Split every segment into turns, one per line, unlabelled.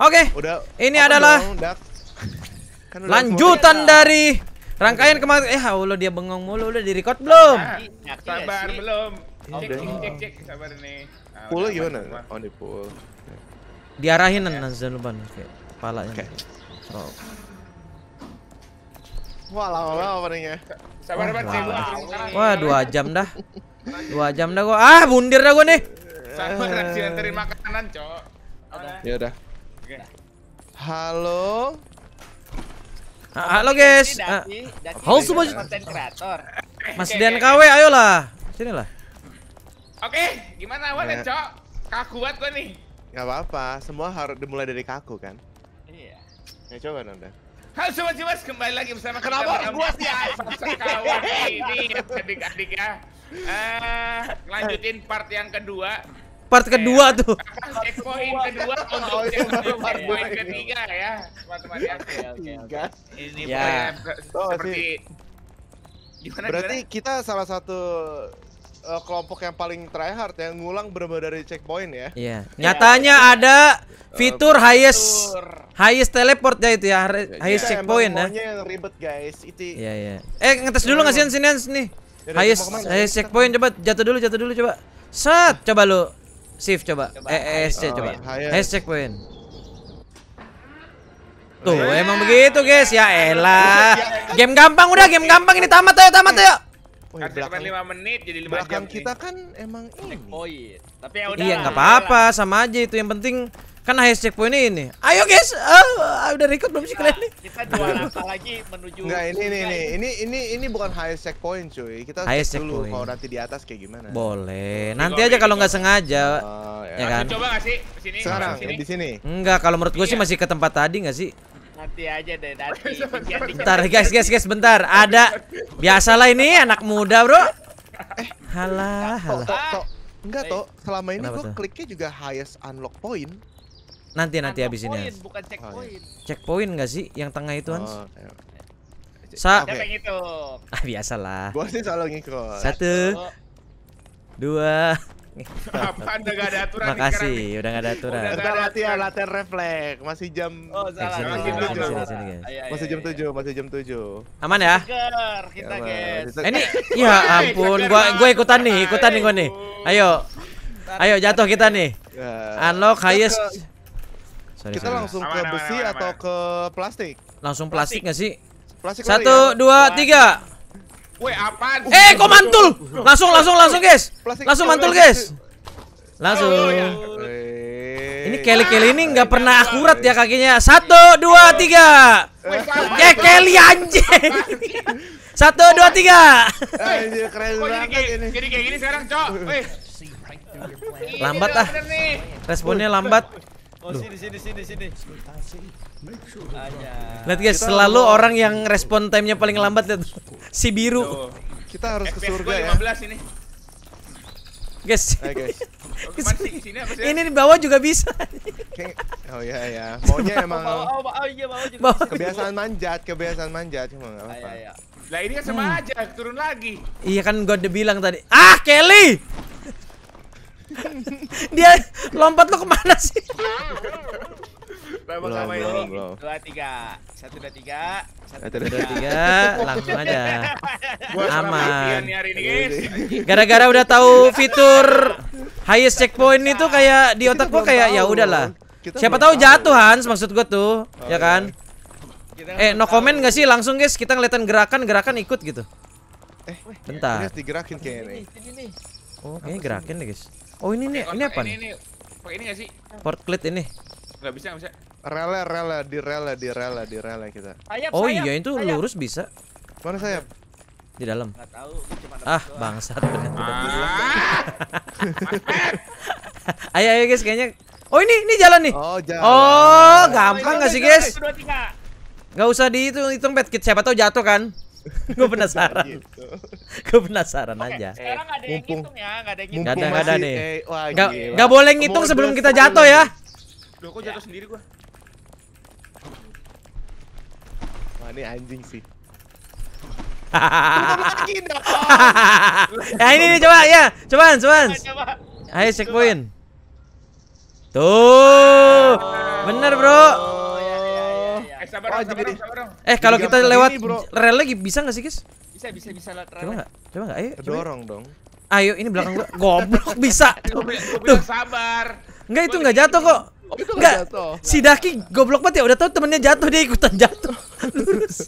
Oke. Okay. Ini adalah dong,
kan lanjutan dari
rangkaian kemarin. Eh, Allah dia bengong mulu. Udah di record belum? Ah,
sabar iya belum. Iya cek, cek, cek, cek, sabar nih. Nah, pull gimana?
On the pull. Diarahin yeah. nanti jangan lupa kayak kepalanya. Okay. So.
Wah, oh, lama Sabar banget sih gua. Wah, 2
jam dah. 2 jam dah gua. Ah, bundir dah gua nih.
Sabar, nanti anterin makanan, Cok.
Ya udah. Halo. Ah, halo guys. Ah. halo semua konten
kreator. Mas Dian KW
ayolah. Sinilah.
Oke, gimana awalnya, nah. Eh. Cok? Kaku banget gua nih.
Enggak apa-apa, semua harus dimulai dari kaku kan?
Iya. Ya coba Nanda. Halo semua jiwas, kembali lagi bersama Kenapa kita. Kenapa gua sih Sekawan ini adik-adik ya. Eh, uh, lanjutin part yang kedua
part iya. kedua tuh.
Checkpoint kedua untuk oh, iya. checkpoint ketiga ya, teman-teman ya. Ini ya. Oh, seperti gimana, Berarti gimana? kita salah satu uh, kelompok yang paling try hard yang ngulang berbeda dari checkpoint ya. Iya.
Nyatanya ya, ada eh, fitur uh, highest fitur. highest teleport ya itu ya, ya, ya. highest ya, checkpoint ya.
ribet guys, itu. Iya iya. Eh ngetes dulu nggak sih Hans nih? Highest highest
checkpoint coba jatuh dulu jatuh dulu coba. Set, coba lu shift coba. coba. Eh, eh SC oh, coba. ESC iya. checkpoint. Tuh, yeah. emang begitu, guys. Ya elah. Game gampang udah, game gampang ini tamat ayo, tamat ayo.
Woy, belakang, 5 menit jadi 5 jam kita nih. kan emang ini.
Oh iya. Tapi ya iya, udah. Iya, enggak apa-apa, sama aja itu yang penting kan highest checkpoint ini. ini. Ayo guys, uh, udah record belum sih kalian nih? Kita dua langkah lagi menuju. Enggak, ini ini ini ini ini ini bukan highest checkpoint cuy. Kita highest check dulu kalau nanti
di atas kayak gimana.
Boleh. Nanti aja kalau nggak sengaja. Oh, ya. ya kan? Coba nggak sih sini? Sekarang di sini. Enggak, kalau menurut gue sih iya. masih ke tempat tadi nggak sih?
Nanti aja deh nanti. Bentar guys, guys,
guys, bentar. Ada biasalah ini anak muda, Bro. Eh, halah, halah.
Enggak toh, selama ini gue kliknya juga highest
unlock point. Nanti nanti habis ini. Ya. Hans.
Bukan checkpoint. Oh, iya.
Checkpoint enggak sih yang tengah itu Hans? Oh, iya.
Sa Okay. yang itu?
Ah biasalah. Gua sih selalu ngikut. Satu. Dua. Apaan udah gak ada aturan Makasih, udah gak ada aturan. Udah ada latihan, latihan refleks. Masih jam Oh, salah. masih, jam tujuh. masih jam 7, masih jam 7. Aman ya? Seger kita, guys. Eh, ini ya ampun, gua gua ikutan nih, ikutan nih gua nih. Ayo. Ayo jatuh kita nih. Ya. Unlock highest
Sorry, kita sorry. langsung ke aman, besi aman, atau ke plastik?
Langsung plastik nggak sih?
Plastik Satu, ya? dua, tiga. woi apaan? Eh, kok mantul? Langsung, langsung, langsung, guys. Langsung mantul, guys.
Langsung. Ya. Ini Kelly Kelly ini nggak pernah ya. akurat ya kakinya. Satu, dua, tiga. Ya Kelly anjing. Satu, dua, tiga. Lambat ah. Responnya lambat. Oh sini sini sini sini.
Lihat guys, selalu orang
yang respon time-nya paling lambat lihat si biru.
Kita harus ke surga ya. ini.
Guys. guys. Oh, ini di bawah juga bisa. oh iya ya. Maunya emang iya, Kebiasaan manjat, kebiasaan manjat cuma enggak apa-apa. Iya, iya, lah ini kan sama hmm. aja, turun lagi. Iya kan gua udah bilang tadi. Ah, Kelly. Dia lompat lo kemana sih?
Nah, belum, belum, belum. Dua, tiga. Satu, dua, tiga.
Satu, dua, tiga. Langsung aja. Aman. Iya, iya. Gara-gara udah tahu fitur highest checkpoint itu kayak di otak gua kayak ya lah Siapa tahu jatuh Hans maksud gua tuh, oh, ya kan? Iya. Eh, no comment gak sih langsung guys kita ngeliatan gerakan-gerakan ikut gitu. Eh, bentar. Ini digerakin kayaknya. Oh, ini gerakin nih guys. Oh ini nih, ini apa nih? Ini, pakai ini gak sih? Portlet ini. Gak bisa, gak bisa. Rela, rela, di rela, di rela, di rela kita. Ayap, oh sayap, iya, itu sayap. lurus bisa. Mana sayap? Di dalam. Ah, bangsat benar. Ah. ayo, ayo guys, kayaknya Oh ini, ini jalan nih. Oh, jalan. Oh, gampang enggak sih, guys? Gak usah dihitung-hitung, Pet. Siapa tahu jatuh kan? gue penasaran gitu. gue penasaran okay. aja sekarang gak ada yang ngitung ya gak ada yang ngitung gak ada, nih eh, gak, boleh ngitung sebelum kita jatuh ya
Duh, kok jatuh ya. sendiri gue
wah ini anjing sih ya ini nih coba ya cobaan cobaan ayo checkpoint tuh ah. bener bro sabar dong, sabar dong, Eh, kalau kita lewat rel lagi bisa nggak sih, guys? Bisa, bisa, bisa lewat rel. Coba nggak? Coba nggak? Ayo. Dorong dong. Ayo, ini belakang gua. Goblok bisa. Tuh. sabar. Enggak itu enggak jatuh kok. Oh, enggak jatuh. Si Daki goblok banget ya, udah tahu temennya jatuh dia ikutan jatuh. Lurus.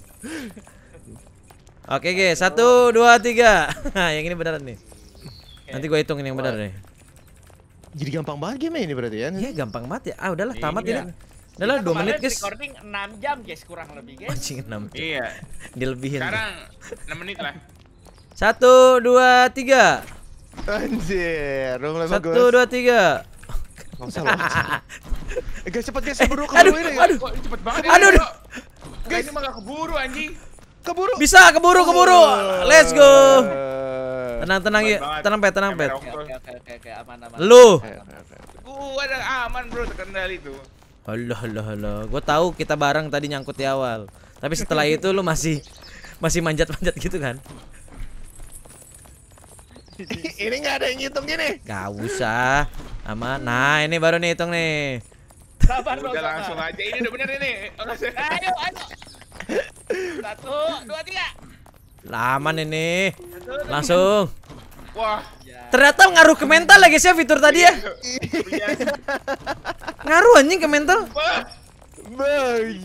Oke, guys. Satu, dua, tiga. yang ini beneran nih. Nanti gue hitungin yang benar nih. Jadi gampang banget game ini berarti ya? Iya, gampang banget ya. Ah, udahlah, iya. tamat ini. Ya adalah dua menit guys. Recording
enam jam guys kurang lebih guys.
Anjing 6 jam. Iya. Dilebihin. Sekarang 6 menit lah. 1 2 3. Anjir, satu dua tiga, 1 2 3.
Eh guys cepet guys keburu keburu aduh, ini. Aduh. Kok cepet banget. Aduh. aduh. Guys, nah, ini malah keburu anjing.
Keburu. Bisa keburu oh. keburu. Let's go. Tenang tenang ya. Tenang pet, tenang pet. Oke oke oke aman aman. Lu.
Gua ada aman bro terkendali tuh.
Halo halo halo. Gue tahu kita bareng tadi nyangkut di awal. Tapi setelah itu lu masih masih manjat-manjat gitu kan?
ini nggak ada yang ngitung gini.
Gak usah. Aman. Nah, ini baru nih hitung nih.
Sabar dong. Udah langsung aja ini udah bener ini. ayo, ayo. Satu, dua, tiga.
Laman ini. Langsung. Wah. Ternyata ngaruh ke mental lagi sih fitur tadi ya. Iya. ngaruh anjing ke mental.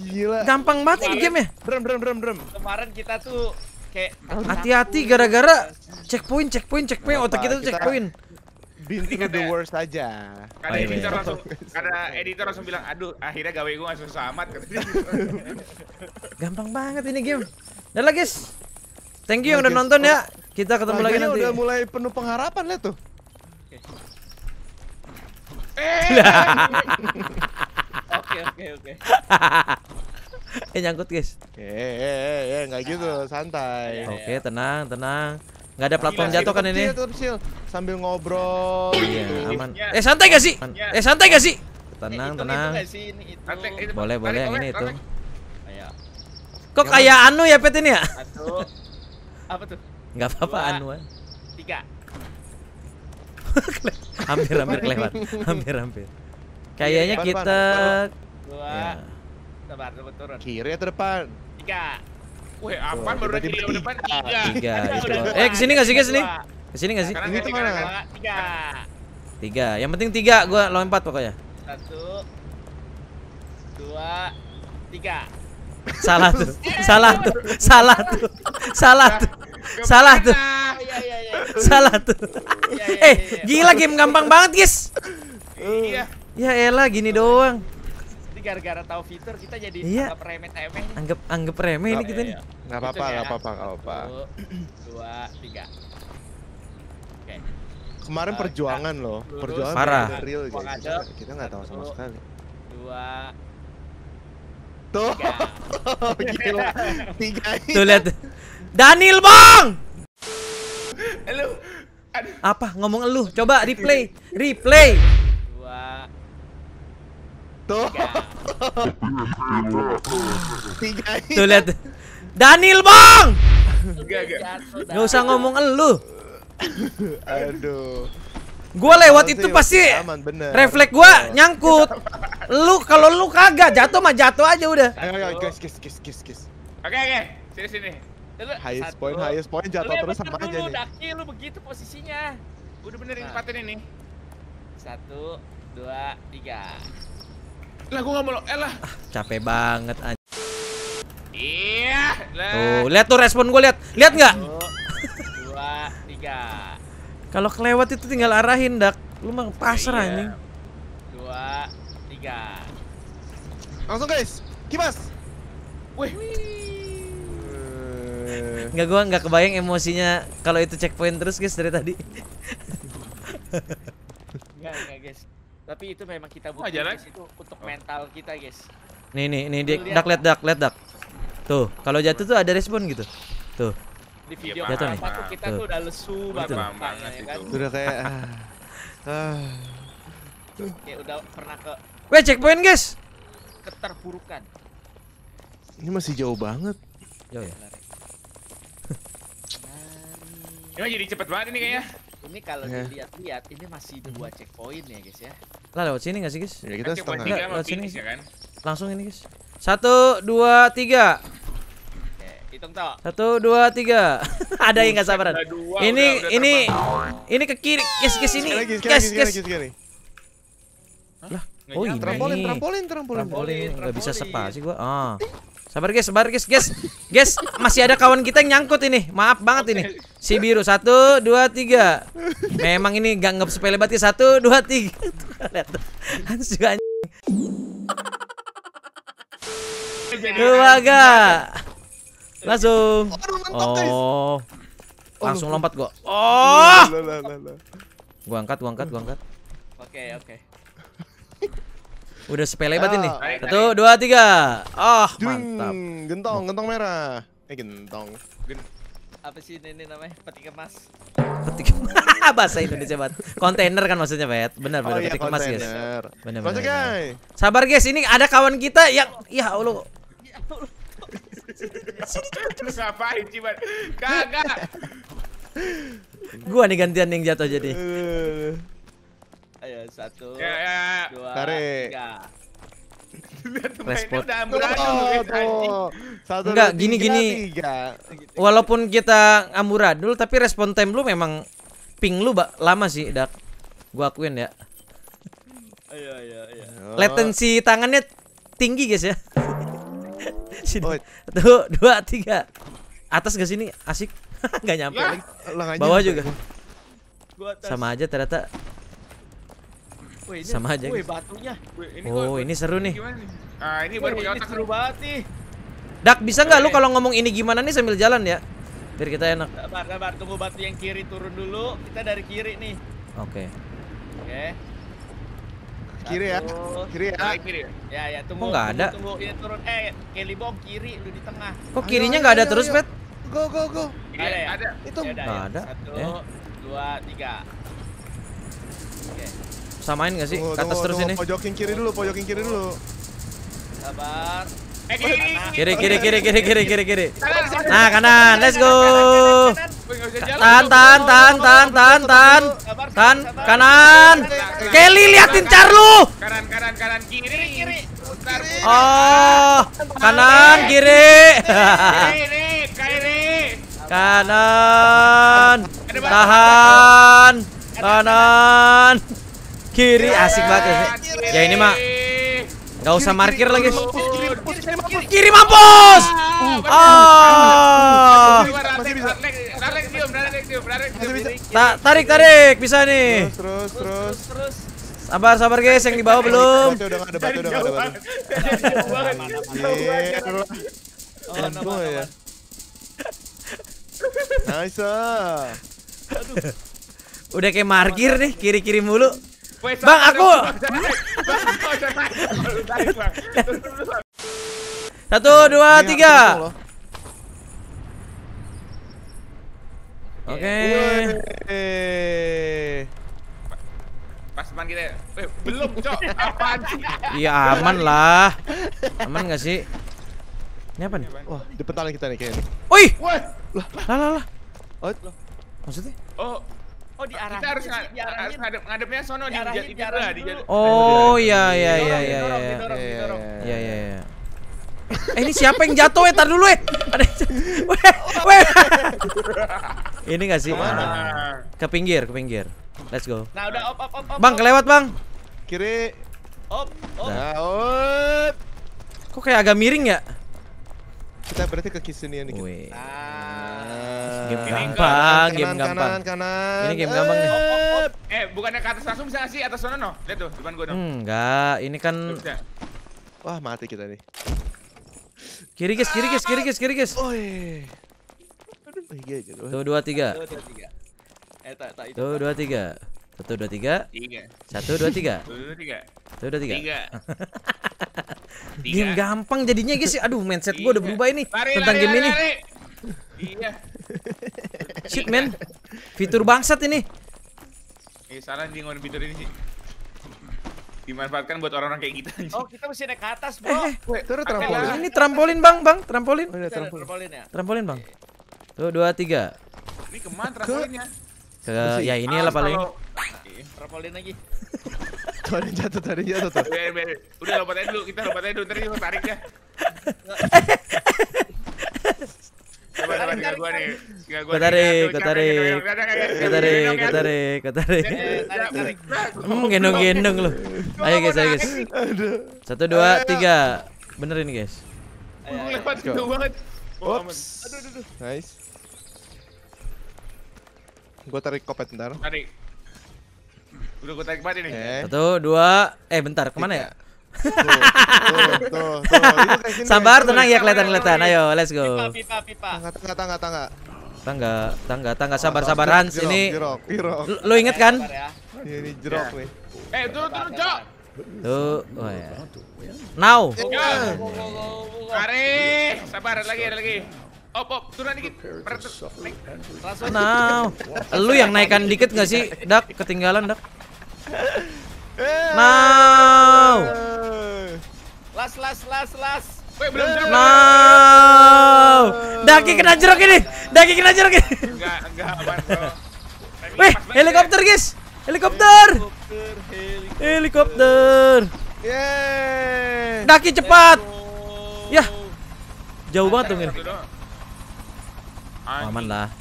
gila. Gampang banget ini game ya. Drum drum drum drum.
Kemarin kita tuh kayak hati-hati gara-gara
checkpoint checkpoint checkpoint otak kita tuh checkpoint. Bintik the ya? worst aja. Karena editor langsung
karena editor langsung bilang, "Aduh, akhirnya gawe gue langsung amat.
Gampang banget ini game. Udah guys. Thank you yang udah nonton ya. Kita ketemu lagi nanti. udah mulai penuh pengharapan lah tuh. Oke oke oke. Eh nyangkut guys. Eh eh, eh nggak gitu santai. Iya, iya. Oke okay, tenang tenang. Nggak ada iya, platform jatuh kan ini? Tetap chill sambil ngobrol. Iya gitu. aman. Eh santai gak sih? Eh santai gak sih? Tenang tenang. Boleh boleh yang ini itu. Kok kayak anu ya pet ini ya?
Apa tuh?
Nggak apa-apa Anwar. Tiga. hampir hampir kelewat. Hampir hampir. Kayaknya iya, iya. kita dua
dua. Ya. turun.
Kiri atau depan?
Tiga. Wih, oh, apaan baru dari di depan? Tiga. Tiga. Eh, kesini nggak sih, kesini? Kesini nggak sih? Ini tuh mana? Tiga.
Tiga. Yang penting tiga. Gua lompat pokoknya.
Satu, dua, tiga. Salah tuh. Salah tuh. Salah tuh. Salah tuh. Iya, iya, iya. Salah tuh.
Salah tuh. Eh, gila game gampang banget, guys. Iya. Ya elah gini doang.
Ini gara-gara tahu fitur kita jadi iya. anggap remeh remeh Anggap anggap
remeh ini kita nih. Enggak apa-apa, enggak gitu ya. apa-apa, enggak apa-apa. 2 3. Oke. Kemarin eh, perjuangan loh, perjuangan parah. Real,
kita enggak tahu sama sekali. Dua,
Tuh. Gila. Tiga. Tuh lihat. Daniel Bang! Halo. Apa? Ngomong elu. Coba replay. Replay. Dua. Tuh. Tiga. Tuh lihat. Daniel Bang! Gak, usah ngomong elu.
Aduh.
Gua lewat itu pasti aman, bener. refleks gua nyangkut. lu kalau lu kagak jatuh mah jatuh aja udah. Ayo ayo guys guys guys guys
guys. Oke okay, oke. Okay. Sini sini highest satu. point, highest point jatuh lu terus sama aja nih. Daki lu begitu posisinya. Udah bener nah. ini. Satu, dua, tiga. Lah gua nggak mau eh lah. Ah,
capek banget anjing.
Iya.
Lah. Tuh, lihat tuh respon gua lihat. Lihat nggak?
Dua, tiga.
Kalau kelewat itu tinggal arahin, Dak. Lu mah pasrah iya. anjing.
Dua, tiga. Langsung guys, kibas. Wih. Wih.
Enggak eh. gua nggak kebayang emosinya kalau itu checkpoint terus guys dari tadi.
Enggak enggak guys. Tapi itu memang kita ah, butuh guys itu untuk mental kita guys. Nih nih nih dak dak lihat dak lihat
dak. Tuh, kalau jatuh tuh ada respon gitu. Tuh. Di iya, video ya, jatuh nih. Tuh kita tuh, tuh udah lesu banget. ya, kan? Udah kayak ah.
Kayak udah pernah ke
Weh, checkpoint guys.
Keterpurukan.
Ini masih jauh banget. Jauh ya.
Ini jadi cepet banget ini kayaknya. Ini kalau yeah. dilihat-lihat ini masih dua hmm. checkpoint ya guys ya.
Lah lewat sini nggak sih guys? Ya kita setengah. Enggak, lewat sini ya kan. Langsung ini guys. Satu, dua, tiga. Hitung toh. Satu, dua, tiga. Ada yang nggak sabaran. ini, udah, udah ini, ini ke kiri. Guys guys ini. Guys, guys. Lah, oh ini. Trampolin, trampolin, trampolin. Trampolin, nggak bisa sepa sih gua. Ah. Sabar guys, sabar guys, guys. Guys, masih ada kawan kita yang nyangkut ini. Maaf banget ini. Si biru satu, dua, tiga. Memang ini gak ngep sepele banget ya. satu, dua, tiga. Lihat tuh. Hans juga anjing. Langsung. Oh. Langsung lompat gua. Oh. Gua angkat, gua angkat, gua angkat. Oke, oke. Udah sepele banget ini. Ah. Satu, dua, tiga. Oh, mantap. Gentong, gentong merah. Eh, gentong. Gen apa sih ini, namanya peti kemas peti kemas bahasa Indonesia banget kontainer kan maksudnya Pet. benar benar oh, peti iya, kemas guys benar benar sabar guys ini ada kawan kita yang ya allah
ini sih kagak
gua nih gantian yang jatuh jadi eh.
Ayo satu, ya ya, ya, ya, dua, Tarik. tiga.
Respon. Udah Satu, Enggak, gini gini. Walaupun kita amburadul tapi respon time lu memang ping lu bak, lama sih, Dak. Gua akuin ya. Ayo, ayo, ayo. Latensi tangannya tinggi, guys ya. Sini. Tuh, dua, tiga. Atas gak sini? Asik. Gak nyampe ya. Bawah juga. Gua atas. Sama aja ternyata ini sama aja. Wih, gitu. batunya.
ini oh, gua, ini seru nih. Ah, ini baru punya otak seru banget nih.
Dak, bisa nggak lu kalau ngomong ini gimana nih sambil jalan ya? Biar kita enak.
Sabar, sabar. Tunggu batu yang kiri turun dulu. Kita dari kiri nih. Oke. Okay. Oke. Okay.
Kiri ya. Kiri ya.
Kiri, Ya, ya, ya tunggu. Enggak ada. Tunggu, ini turun. Eh, Kelibong kiri lu di tengah. Kok kirinya nggak ada ayo, terus, Pet? Go go go. Ada ya? Ada. Itu enggak ya. ada. Satu, eh. dua, tiga.
Oke. Samain gak sih? Ke atas terus ini. Pojokin kiri dulu, pojokin kiri dulu.
Sabar. Eh, kiri,
kiri, kiri, kiri, kiri, kiri, kiri, kiri. Nah, kanan, let's go. Tahan, tahan, tahan, tahan, tahan, tahan, tahan, kanan. Kelly liatin Charlu. Kanan, kanan, kanan, kiri, kiri. Oh, kanan, kiri. Kiri, kiri. Kanan. Tahan. Kanan. Kiri asik banget. Ya, ya ini mah nggak usah markir lagi. Kiri mampus. Ah. tarik tarik bisa nih. Terus terus Sabar sabar guys yang di bawah belum. Udah kayak markir nih kiri-kiri mulu.
Wait, bang, aku.
Satu, dua, tiga. Oke.
Pas aman kita. Eh, belum, Cok. Apaan sih?
Iya, aman lah. Aman gak sih? Ini apa nih? Wah, depan kita nih kayaknya. Woi. lah, lah, lah. Oh, maksudnya?
Oh, Oh diarahin. Kita harus ng diarahin. ngadep ngadepnya sono di jati di jalan. Oh iya
iya, iya iya iya iya iya. Iya iya iya. iya Eh ini siapa yang jatuh eh tar dulu eh. Ada weh weh. Ini gak sih? Mana? Ah. Ke pinggir, ke pinggir. Let's go. Nah, udah op op op. bang, kelewat, Bang. Kiri. Op, op. op. Kok kayak agak miring ya? Kita berarti ke kesenian dikit. Ah. Game gampang, game gampang. Ini game gampang nih.
Eh, eh bukannya ke atas langsung bisa sih? Atas sana no. Lihat tuh, depan
gua dong. enggak, hmm, ini kan Wah, mati kita nih. Kiri guys, kiri guys, kiri guys, kiri guys. Oi. Iya, iya, iya, tuh dua tiga. Eh, tuh dua tiga. Satu dua tiga. Tiga. Satu dua tiga. Satu dua tiga. tiga. game gampang jadinya guys. Aduh mindset gue udah berubah ini tentang game ini. Iya. Shit man, fitur bangsat ini. Ini
iya, eh, salah nih ngomongin fitur ini sih. Dimanfaatkan buat orang-orang kayak kita anjing. Oh, kita mesti naik ke atas, eh, Bro. Eh, eh. Turun trampolin. Ini
trampolin, Bang, Bang, trampolin. Oh, iya, trampolin. trampolin ya. Trampolin, Bang. Tuh, dua, tiga.
Ini kemana trampolinnya?
Ke, ya ini lah paling.
Trampolin lagi.
tuh ada jatuh, tadi jatuh tuh.
Udah, lompat aja dulu, kita lompat aja dulu, ntar tarik ya. gue tarik Tarik, gua tarik. tarik, tarik, tarik. gendong-gendong lu. Ayo guys, ayo guys. Satu, dua, tiga.
Benerin guys. Gitu nice. Gua tarik kopet ntar.
Tarik. Udah gua tarik banget ini.
Satu, dua. Eh, bentar. Kemana ya? Tuh, tuh, tuh, tuh. Sabar, tenang ya kelihatan-kelihatan. Ayo, let's go. Pipa, pipa, pipa. Tangga, tangga, tangga. Tangga, tangga, tangga. Sabar, sabar, Hans. Ini, lo inget kan? Ya. Ini jerok nih.
Eh, turun, turun, Jok.
Tuh, oh ya. Now.
Mari, sabar, lagi, lagi. Op, op, turun dikit. Now. Lu yang naikkan dikit gak sih,
Dak? Ketinggalan, Dak.
Eh. No. Las las las las. Wait, belum jam. No. Daki kena jeruk ini. Daki kena jeruk ini.
Enggak, enggak Wih, helikopter, guys. Helikopter. Helikopter. Yeay. Daki cepat. Ya. Jauh banget dong ini. Aman lah.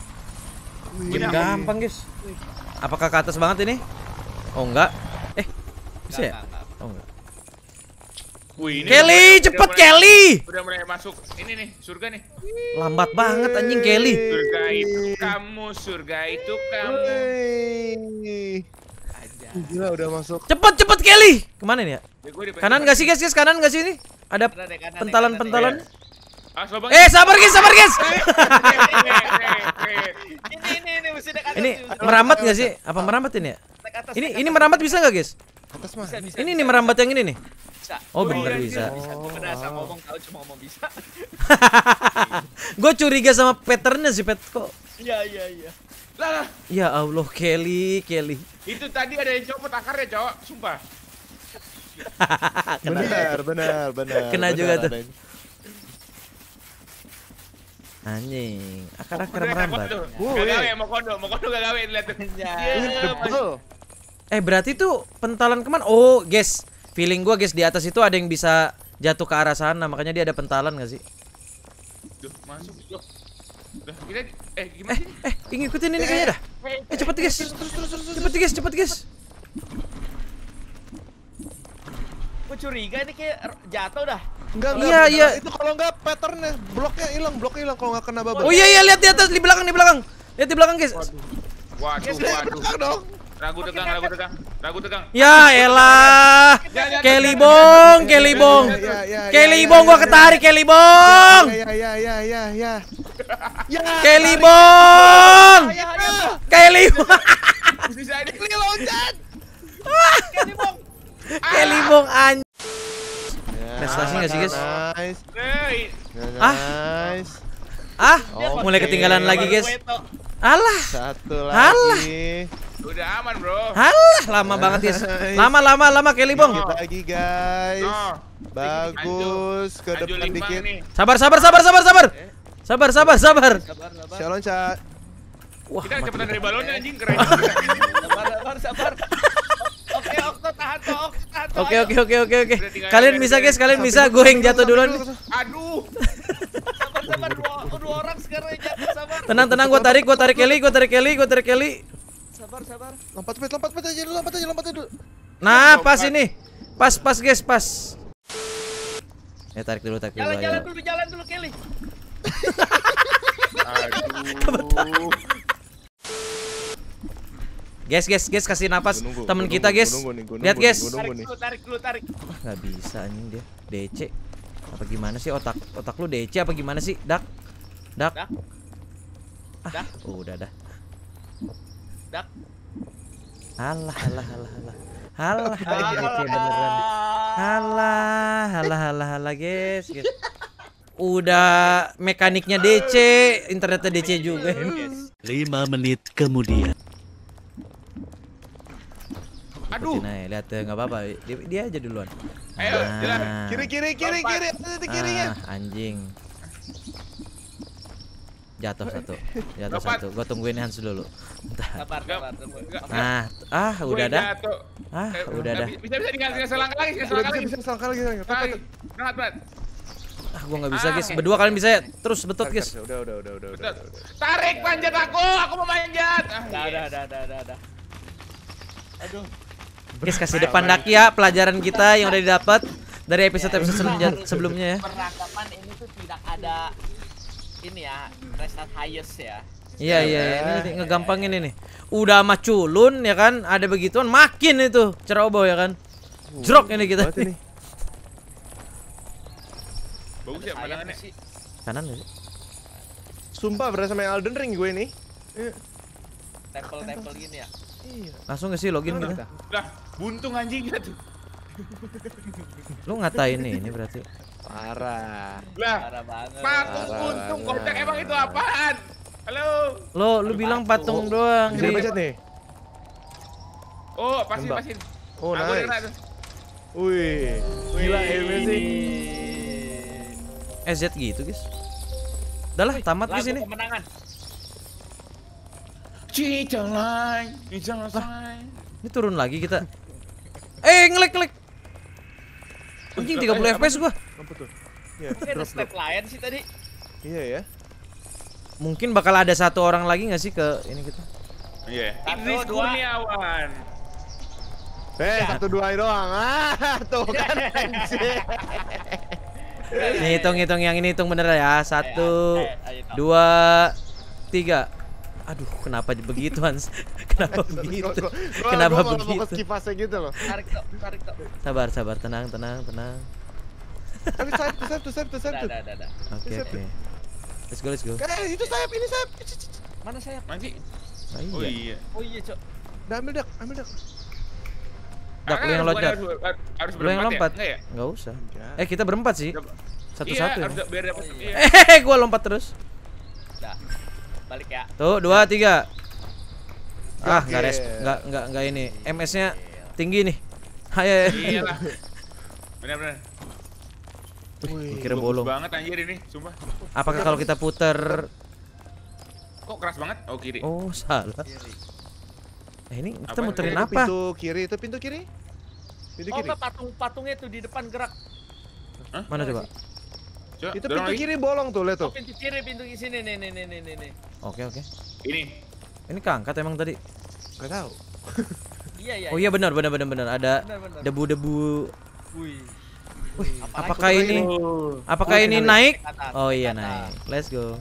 gampang, guys. Apakah ke atas banget ini? Oh, enggak. Bisa ya? Oh enggak. Kelly, udah, cepet Kelly.
Udah mulai masuk. Ini nih, surga nih.
Lambat banget anjing Kelly. Surga itu kamu,
surga itu kamu.
Aja. Gila udah masuk. Cepet cepet Kelly. Kemana nih ya? ya kanan gak sih guys, guys? Kanan gak sih ini? Ada pentalan-pentalan. Ah, eh, sabar guys, sabar guys. Eh, eh, eh, ini merambat gak sih? Apa merambat ini ya? Ini ini merambat bisa gak guys? Atas mah. Bisa, bisa, ini bisa, nih merambat yang ini nih. Bisa. Oh, bener bisa. bisa. Gue ngomong tahu cuma ngomong bisa. Gue curiga sama patternnya sih, Pet. Kok?
Iya, iya, iya. Lah.
Ya Allah, Kelly, Kelly.
Itu tadi ada yang copot akarnya, cowok Sumpah.
benar, benar, benar. Kena benar, juga tuh. Anjing, akar-akar merambat. Gak gawe,
mau kondo, mau kondo gak gawe lihat tuh. Iya, iya
Eh berarti tuh pentalan kemana? Oh guys Feeling gue guys di atas itu ada yang bisa jatuh ke arah sana Makanya dia ada pentalan gak eh, eh, sih? eh, eh, ingin ikutin ini kayaknya dah Eh, eh cepet guys Cepet guys, cepet guys Gue curiga ini kayak jatuh dah Enggak, iya, enggak. Iya, iya. Itu kalau enggak patternnya bloknya hilang, bloknya hilang kalau enggak kena bubble. Oh iya iya lihat di atas di belakang di belakang. Lihat di belakang guys. Waduh.
Waduh, waduh. Dong. Ragu tegang, ragu tegang, ragu tegang. Ya elah.
Bong Kelly Bong gua ya, ya. ketarik Kelly Bong Ya ya ya ya ya. ya. Kelly Bong Bisa Kelly loncat. Kelly Bong Prestasi enggak sih, guys? Ah.
Ah, mulai ketinggalan lagi, guys. Allah Satu lagi.
Udah aman, bro. Halah, lama nice. banget ya. Lama, lama, lama Kelly Bong. Kita Lagi guys. No. Oh, Bagus. Ke depan dikit. Nih. Sabar, sabar, sabar, sabar, sabar. Sabar, sabar, sabar. Sabar, loncat. Shalom, Cak.
Wah, kita cepetan dari balonnya anjing keren. sabar, sabar, sabar. Oke, Okto tahan Okto
Oke, oke, oke, oke, oke. Kalian bisa, guys, kalian bisa. Gue yang jatuh duluan.
Aduh. Sabar, sabar. Dua,
dua orang sekarang yang jatuh, sabar. Tenang, tenang. Gue tarik, gue tarik Kelly, gue tarik Kelly, gue tarik Kelly
sabar. Lompat speed, lompat speed aja dulu, lompat aja, lompat aja dulu.
Nah, pas lompat. ini. Pas, pas guys, pas. Ya tarik dulu, tarik jalan, dulu. Jalan, jalan
dulu, jalan dulu, Kelly.
Aduh. Guys, guys, guys kasih napas teman kita, guys. Lihat, guys. Tarik dulu,
tarik dulu, tarik.
Gak bisa anjing dia. DC. Apa gimana sih otak otak lu DC apa gimana sih? Dak. Dak. Dak. Ah, udah dah. Dak halah halah halah halah halah alah, oke gitu, beneran. halah halah halah halah guys. Gitu. guys. Udah mekaniknya DC, internetnya DC juga.
5 menit kemudian.
Aduh. Nah, lihat ya, nggak apa-apa. Dia, dia aja duluan. Ayo, nah. kiri
kiri kiri kiri, kiri kiri. Ah,
anjing jatuh satu jatuh Lepat. satu gue tungguin Hans dulu Lepat, Lepat, nah ah, ah udah dah ah eh, udah dah bisa bisa tinggal tinggal selangkah lagi tinggal selangkah lagi bisa selangkah lagi berat berat ah gue nggak bisa ah, guys berdua kalian bisa ya terus betot guys udah udah udah udah udah
tarik panjat aku aku mau manjat udah ah, udah udah udah udah aduh
guys kasih nah, depan daki ya pelajaran kita yang udah didapat dari episode iya. episode iya. sebelumnya ya
perangkapan ini tuh tidak ada ini ya restart highest ya iya iya ya. ini eh, eh,
ngegampangin eh, ini udah sama culun ya kan ada begituan makin itu ceroboh ya kan uh, jerok ini kita ini. bagus ya pandangannya sih kanan sih sumpah berasa main Elden Ring gue ini iya. tempel-tempel gini ya iya
langsung gak sih login kita udah buntung anjingnya tuh
lu ngatain nih ini berarti Parah. Lah, Patung untung kocak emang
itu apaan? Halo.
Lo lu Aduh, bilang patung, patung doang. Bisa dibaca iya. nih.
Oh, pasin pasti. pasin. Oh, nah nice.
Wih, gila ilmu sih. EZ eh, gitu, guys. dah lah, tamat guys ini. Kemenangan. cicang lain. Ini turun lagi kita. eh, ngelek ngelek. Anjing 30 FPS gua. Apa tuh? Ya, Mungkin drop, drop. lain sih tadi. Iya ya. Mungkin bakal ada satu orang lagi nggak sih ke ini kita?
Iya. Yeah. Kurniawan.
Eh, ya. satu dua doang. Ah, tuh kan Nih hitung-hitung yang ini hitung bener ya. Satu, ya, ya, ya, dua, tiga. Aduh, kenapa begitu Hans? kenapa begitu? Kenapa begitu? kenapa Kenapa
begitu?
Sabar, sabar, tenang, tenang, tenang. Tapi sayap, tuh sayap, tuh sayap, tuh sayap. Oke, oke. Let's go, let's go.
Eh, itu sayap, ini sayap. Mana sayap? Mati.
Ah, iya. Oh iya.
Oh iya, Cok. Udah ambil dak, ambil dak. Dak, ah, lu yang lompat. Lu yang ya? lompat. Enggak ya? usah. Eh, kita berempat sih.
Satu-satu iya, ya. Eh, gua lompat terus.
Dah. Balik ya.
Tuh, dua, tiga. Ah, nggak res, nggak nggak nggak ini. MS-nya tinggi nih. Ayo. Iya lah.
Benar-benar.
Wih, kira bolong. banget
anjir ini, sumpah. Apakah kalau kita
puter
Kok keras banget? Oh, kiri.
Oh, salah. Kiri. Eh,
ini kita apa? muterin apa? Pintu kiri, itu pintu kiri. Pintu oh, kiri. Oh, patung-patungnya itu di depan gerak. Hah?
Mana coba? coba itu pintu lagi. kiri bolong tuh, lihat tuh. Oh,
pintu kiri, pintu di sini nih nih nih nih nih. Oke, oke. Ini.
Ini keangkat emang tadi. Enggak tahu.
iya, iya. Oh iya, iya benar
benar benar benar ada debu-debu. Wih. Wih, apakah ini apakah oh, ini naik? Oh iya naik. Let's go.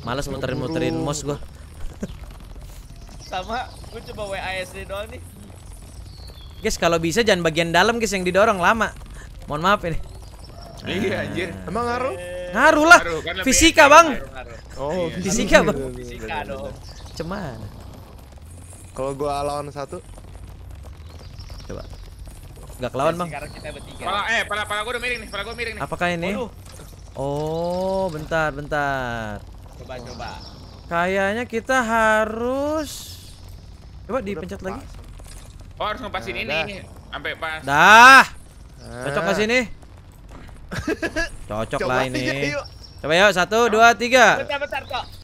Males muterin-muterin mos gua.
Sama, gua coba WASD doang nih.
Guys, kalau bisa jangan bagian dalam guys yang didorong lama. Mohon maaf ini. Iya anjir. Ah. Emang ngaruh? Ngaruh lah. Kan fisika, Bang. Oh, fisika, Bang. Fisika dong. Cuman. Kalau gua lawan satu Gak kelawan, Bang.
Sekarang kita bertiga. Pala, eh, pala, pala gue udah miring nih, pala gue miring nih. Apakah ini? Waduh.
Oh, bentar, bentar. Coba, oh. coba. Kayaknya kita harus... Coba udah dipencet pas. lagi. Oh,
harus ngepasin nah, ini. Dah. Sampai
pas. Dah! Eh. Cocok ke sini? Cocok coba lah ini. yuk. Coba yuk, satu, dua, tiga.
Bentar, bentar, kok.